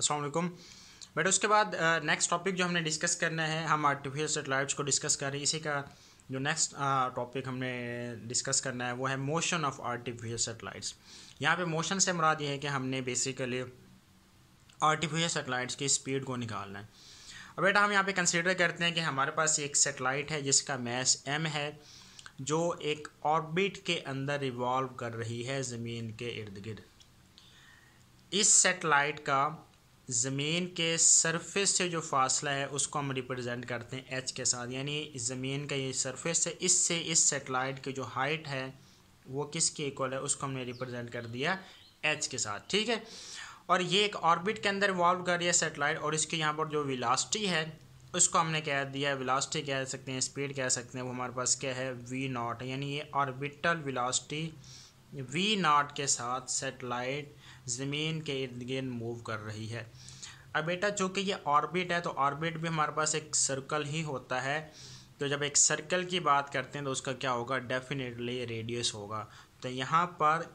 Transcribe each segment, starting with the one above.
Aslam but उसके बाद next uh, topic जो हमने डिस्कस करना है हम आर्टिफिशियल सेटेलाइट्स को डिस्कस कर रहे हैं इसी का जो नेक्स्ट टॉपिक uh, हमने डिस्कस करना है वो है मोशन ऑफ आर्टिफिशियल सेटेलाइट्स यहाँ पे मोशन से मुराद ये है कि हमने बेसिकली आर्टिफिशियल सेटेलाइट्स की स्पीड को निकालना है अब बेटा हम यहाँ पे कंसिडर करते हैं कि हमारे पास एक सेटेलाइट है जिसका मैस एम है जो एक ऑर्बिट के अंदर रिवॉल्व कर रही है ज़मीन के इर्द गिर्द इस सेटेलाइट का ज़मीन के सरफेस से जो फासला है उसको हम रिप्रेजेंट करते हैं एच के साथ यानी ज़मीन का ये सरफेस है इससे इस सेटेलाइट की जो हाइट है वो किसके इक्वल है उसको हमने रिप्रेजेंट कर दिया एच के साथ ठीक है और ये एक ऑर्बिट के अंदर इवॉल्व कर रही है सेटेलाइट और इसके यहाँ पर जो विलास्टी है उसको हमने कह दिया विलास्टी कह सकते हैं स्पीड कह सकते हैं वो हमारे पास क्या है वी नॉट यानी ये ऑर्बिटल विलास्टी वी नॉट के साथ सेटेलाइट ज़मीन के इर्द गिर्द मूव कर रही है अब बेटा चूँकि ये ऑर्बिट है तो ऑर्बिट भी हमारे पास एक सर्कल ही होता है तो जब एक सर्कल की बात करते हैं तो उसका क्या होगा डेफिनेटली रेडियस होगा तो यहाँ पर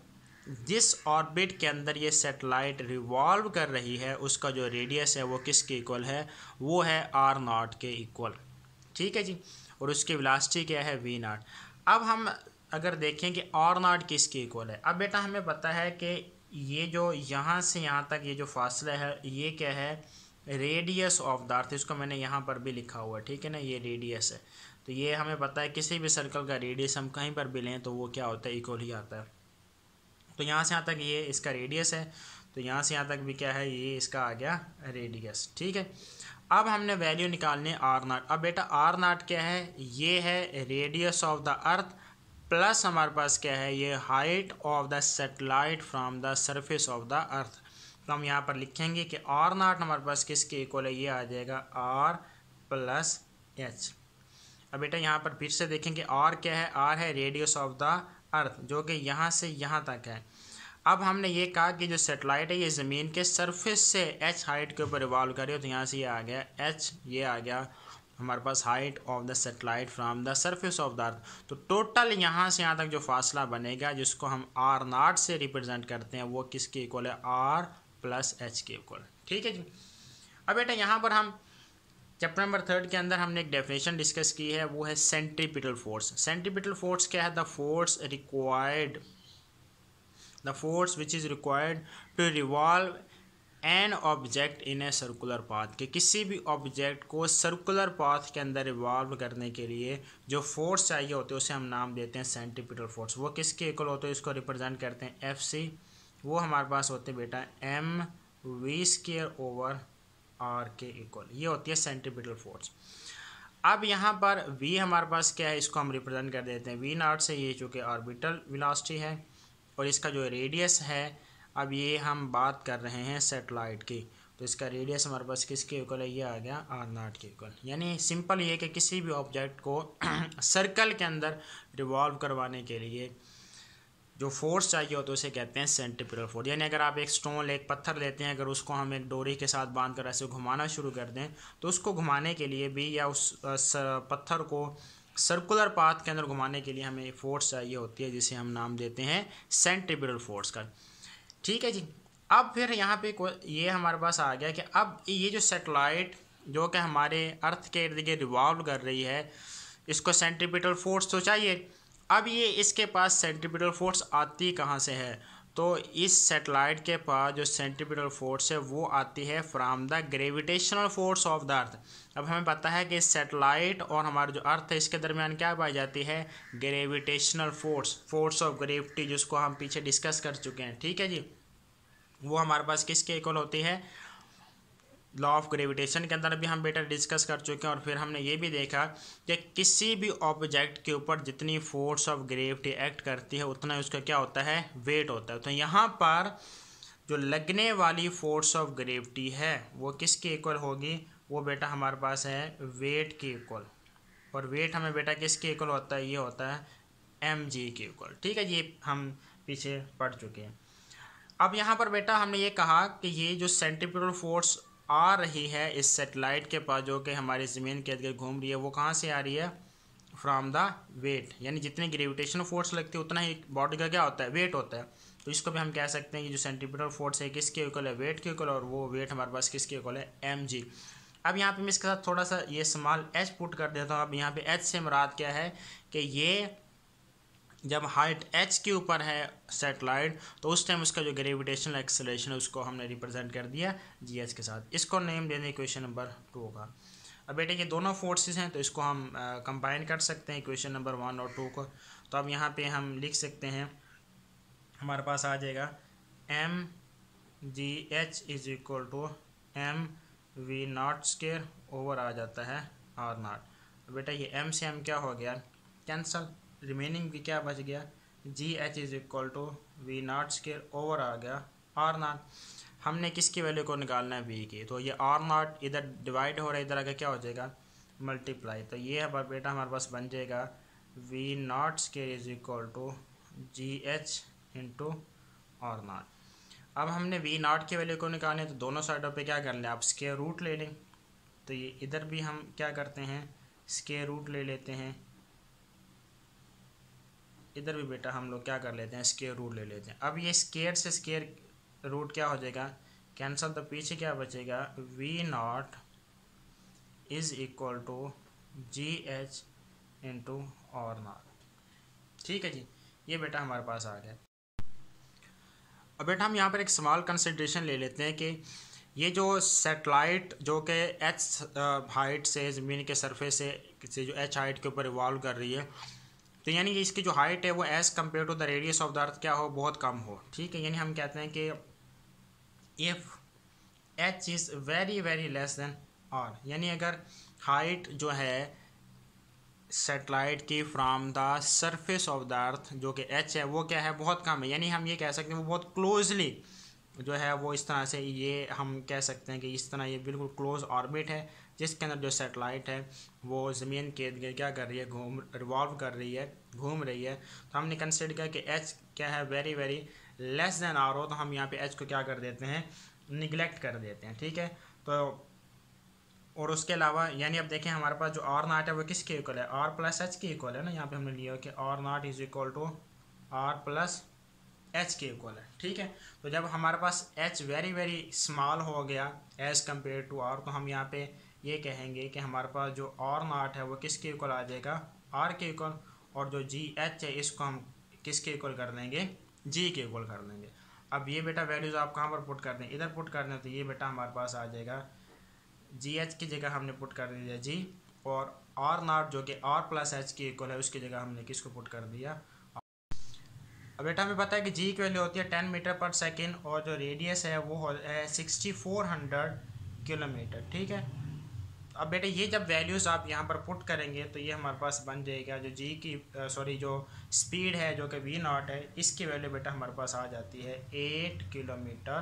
जिस ऑर्बिट के अंदर ये सेटेलाइट रिवॉल्व कर रही है उसका जो रेडियस है वो किसके इक्वल है वो है आर नॉट के इक्वल ठीक है जी और उसकी वेलोसिटी क्या है वी नॉट अब हम अगर देखें कि आर नॉट किसके इक्वल है अब बेटा हमें पता है कि ये जो यहाँ से यहाँ तक ये जो फासला है ये क्या है रेडियस ऑफ द अर्थ इसको मैंने यहाँ पर भी लिखा हुआ है ठीक है ना ये रेडियस है तो ये हमें पता है किसी भी सर्कल का रेडियस हम कहीं पर भी लें तो वो क्या होता है इक्वल ही आता है तो यहाँ से यहाँ तक ये इसका रेडियस है तो यहाँ से यहाँ तक भी क्या है ये इसका आ गया रेडियस ठीक है अब हमने वैल्यू निकालने आर नाट अब बेटा आर नाट क्या है ये है radius of the earth plus हमारे पास क्या है ये height of the satellite from the surface of the earth तो हम यहाँ पर लिखेंगे कि आर नाट हमारे पास किसके इक्वल है ये आ जाएगा आर प्लस एच अब बेटा यहाँ पर फिर से देखेंगे आर क्या है आर है रेडियस ऑफ द अर्थ जो कि यहाँ से यहाँ तक है अब हमने ये कहा कि जो सेटेलाइट है ये ज़मीन के सरफेस से एच हाइट के ऊपर रिवॉल्व करे तो यहाँ से ये आ गया एच ये आ गया हमारे पास height of the satellite from the surface of the earth तो टोटल यहाँ से यहाँ तक जो फासला बनेगा जिसको हम आर नाट से रिप्रेजेंट करते हैं वो किसके इक्वल है आर प्लस एच के इक्वल ठीक है जी अब बेटा यहाँ पर हम चैप्टर नंबर थर्ड के अंदर हमने एक डेफिनेशन डिस्कस की है वो है सेंट्रीपिटल फोर्स सेंट्रीपिटल फोर्स क्या है the force required the force which is required to revolve an object in a circular path के किसी भी ऑब्जेक्ट को सर्कुलर पाथ के अंदर इवॉल्व करने के लिए जो फोर्स चाहिए होते हैं उसे हम नाम देते हैं सेंटीपीटल फोर्स वो किसके इक्वल होते हैं इसको रिप्रेजेंट करते हैं एफ सी वो हमारे पास होते हैं बेटा M V square over R के इक्वल ये होती है सेंटीपीटल फोर्स अब यहाँ पर वी हमारे पास क्या है इसको हम रिप्रेजेंट कर देते हैं वी नॉट से ये चूँकि ऑर्बिटल विलासिटी है और इसका जो रेडियस है अब ये हम बात कर रहे हैं सेटेलाइट की तो इसका रेडियस हमारे पास किसके इक्वल है ये आ गया आर नाट के इक्वल यानी सिंपल ये कि किसी भी ऑब्जेक्ट को सर्कल के अंदर रिवॉल्व करवाने के लिए जो फोर्स चाहिए होता तो है उसे कहते हैं सेंट्रीपिटल फोर्स यानी अगर आप एक स्टोन एक पत्थर लेते हैं अगर उसको हम एक डोरी के साथ बांध कर ऐसे घुमाना शुरू कर दें तो उसको घुमाने के लिए भी या उस पत्थर को सर्कुलर पाथ के अंदर घुमाने के लिए हमें फोर्स चाहिए होती है जिसे हम नाम देते हैं सेंट्रीपिटल फोर्स का ठीक है जी अब फिर यहाँ पे ये हमारे पास आ गया कि अब ये जो सेटेलाइट जो कि हमारे अर्थ के इर्द गिर्द रिवॉल्व कर रही है इसको सेंट्रिपिटल फोर्स तो चाहिए अब ये इसके पास सेंट्रिपिटल फोर्स आती कहाँ से है तो इस सेटेलाइट के पास जो सेंट्रीपिटल फोर्स है वो आती है from the gravitational force of the earth अब हमें पता है कि सेटेलाइट और हमारा जो अर्थ है इसके दरमियान क्या पाई जाती है gravitational force force of gravity जिसको हम पीछे डिस्कस कर चुके हैं ठीक है जी वो हमारे पास किसके इक्वल होती है लॉ ऑफ ग्रेविटेशन के अंदर भी हम बेटा डिस्कस कर चुके हैं और फिर हमने ये भी देखा कि किसी भी ऑब्जेक्ट के ऊपर जितनी फोर्स ऑफ ग्रेविटी एक्ट करती है उतना उसका क्या होता है वेट होता है तो यहाँ पर जो लगने वाली फोर्स ऑफ ग्रेविटी है वो किसके इक्वल होगी वो बेटा हमारे पास है वेट के इक्वल और वेट हमें बेटा किसके इक्वल होता है ये होता है एम जी के इक्वल ठीक है ये हम पीछे पढ़ चुके हैं अब यहाँ पर बेटा हमने ये कहा कि ये जो सेंट्रीपिटल फोर्स आ रही है इस सेटेलाइट के पास जो कि हमारी ज़मीन के अंदर घूम रही है वो कहाँ से आ रही है फ्राम द वेट यानी जितनी ग्रेविटेशन फोर्स लगती है उतना ही बॉडी का क्या होता है वेट होता है तो इसको भी हम कह सकते हैं कि जो सेंटीमीटर फोर्स है किसके इक्वल है वेट के इक्वल और वो वेट हमारे पास किसके इक्वल है एम जी अब यहाँ पे मैं इसके साथ थोड़ा सा ये इस्तेमाल एच पुट कर देता हूँ अब यहाँ पे एच से मराद क्या है कि ये जब हाइट एच के ऊपर है सेटेलाइट तो उस टाइम उसका जो ग्रेविटेशनल एक्सेलेशन है उसको हमने रिप्रेजेंट कर दिया जी एच के साथ इसको नेम देने क्वेश्चन नंबर टू का अब बेटे ये दोनों फोर्सेस हैं तो इसको हम कंबाइन कर सकते हैं क्वेश्चन नंबर वन और टू को तो अब यहाँ पे हम लिख सकते हैं हमारे पास आ जाएगा M G H is equal to M V not square over आ जाता है आर नॉट बेटा ये एम से एम क्या हो गया कैंसल रिमेनिंग भी क्या बच गया G H is equal to V not square over आ गया आर नाट हमने किसकी वैल्यू को निकालना है वी की तो ये आर नाट इधर डिवाइड हो रहा है इधर आगे क्या हो जाएगा मल्टीप्लाई तो ये हमारा बेटा हमारे पास बन जाएगा V not square is equal to G H into R not अब हमने वी नाट की वैल्यू को है तो दोनों साइडों पे क्या कर लें आप स्केयर रूट ले लें तो ये इधर भी हम क्या करते हैं स्केयर रूट ले लेते हैं इधर भी बेटा हम लोग क्या कर लेते हैं स्केयर रूट ले लेते हैं अब ये स्केयर से स्केयर रूट क्या हो जाएगा कैंसल तो पीछे क्या बचेगा V not is equal to G H into R not ठीक है जी ये बेटा हमारे पास आ गया अब बेटा हम यहाँ पर एक स्मॉल कंसिड्रेशन ले लेते हैं कि ये जो सेटेलाइट जो कि एच हाइट uh, से ज़मीन के सरफेस से जो एच हाइट के ऊपर इवॉल्व कर रही है तो यानी कि इसकी जो हाइट है वो as compare to the radius of the earth क्या हो बहुत कम हो ठीक है यानी हम कहते हैं कि if H is very very less than R यानी अगर हाइट जो है सेटेलाइट की from the surface of the earth जो कि एच है वो क्या है बहुत कम है यानी हम ये कह सकते हैं वो बहुत क्लोजली जो है वो इस तरह से ये हम कह सकते हैं कि इस तरह ये बिल्कुल क्लोज ऑर्बिट है जिसके अंदर जो सेटेलाइट है वो ज़मीन के क्या कर रही है घूम रिवॉल्व कर रही है घूम रही है तो हमने कंसिडर किया कि एच क्या है very very less than R हो तो हम यहाँ पे एच को क्या कर देते हैं निगलेक्ट कर देते हैं ठीक है तो और उसके अलावा यानी अब देखें हमारे पास जो आर नाट है वो किसके इक्वल है आर प्लस एच के इक्वल है ना यहाँ पे हमने लिया कि R naught is equal to R plus H के इक्वल है ठीक है तो जब हमारे पास एच वेरी वेरी स्मॉल हो गया एज़ कम्पेयर टू आर तो हम यहाँ पे ये कहेंगे कि हमारे पास जो आर नॉट है वो किसके इक्वल आ जाएगा आर के इक्वल और जो जी एच है इसको हम किसके इक्वल कर देंगे जी के इक्वल कर देंगे अब ये बेटा वैल्यूज़ आप कहाँ पर पुट कर दें इधर पुट कर दें तो ये बेटा हमारे पास आ जाएगा जी एच की जगह हमने पुट कर दिया जी और आर नॉट जो कि आर प्लस एच के इक्वल है उसकी जगह हमने किसको पुट कर दिया अब बेटा हमें पता है कि जी की वैल्यू होती है टेन मीटर पर सेकेंड और जो रेडियस है वो है सिक्सटी फोर हंड्रेड किलोमीटर ठीक है अब बेटा ये जब वैल्यूज़ आप यहाँ पर पुट करेंगे तो ये हमारे पास बन जाएगा जो जी की सॉरी जो स्पीड है जो कि वी नॉट है इसकी वैल्यू बेटा हमारे पास आ जाती है एट किलोमीटर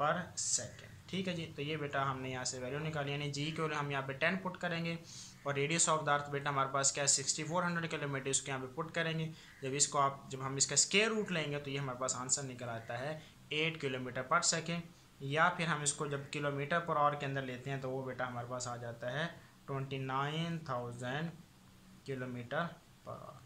पर सेकेंड ठीक है जी तो ये बेटा हमने यहाँ से वैल्यू निकाली यानी जी की वैल्यू हम यहाँ पर टेन पुट करेंगे और रेडियस ऑफ द अर्थ बेटा हमारे पास क्या है सिक्सटी फोर हंड्रेड किलोमीटर इसको यहाँ पे पुट करेंगे जब इसको आप जब हम इसका स्केयर रूट लेंगे तो ये हमारे पास आंसर निकल आता है एट किलोमीटर पर सेकेंड या फिर हम इसको जब किलोमीटर पर आवर के अंदर लेते हैं तो वो बेटा हमारे पास आ जाता है twenty nine thousand kilometre per our